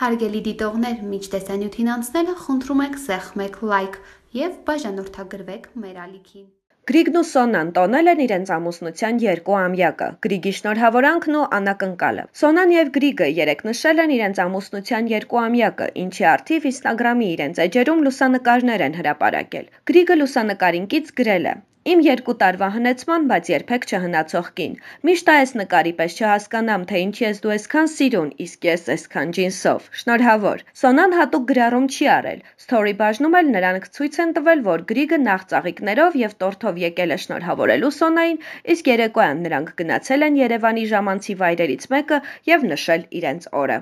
Հարգելի դիտողներ, միջ տեսանյութին անցնելը խնդրում եք սեղմեք լայք եւ բաժանորդագրվեք մեր ալիքին։ Գրիգն ու Սոնան տոնել են իրենց ամուսնության երկու ամյակը՝ Գրիգի շնորհավորանքն ու անակնկալը։ Սոնան եւ Գրիգը երեք նշել են իրենց ամուսնության երկու ամյակը, ինչի արդիվ Instagram-ի իրենց էջերում լուսանկարներ են հրապարակել։ Գրիգը լուսանկարինքից գրել է. Իմ երկու տարվա հնեցման, բայց երբեք չհնացող կին։ Միշտ այս նկարի պես չհասկանամ, թե ինչի ես դու այսքան սիրուն, իսկ ես այսքան ջինսով։ Շնորհավոր։ Սոնան հատուկ գրառում չի արել։ Story բաժնում էլ նրանք ցույց են տվել, որ Գրիգը նախ ծաղիկներով եւ տորթով եկել է շնորհավորելու Սոնային, իսկ երեկոյան նրանք գնացել են Երևանի ժամանցի վայրերից մեկը եւ նշել իրենց օրը։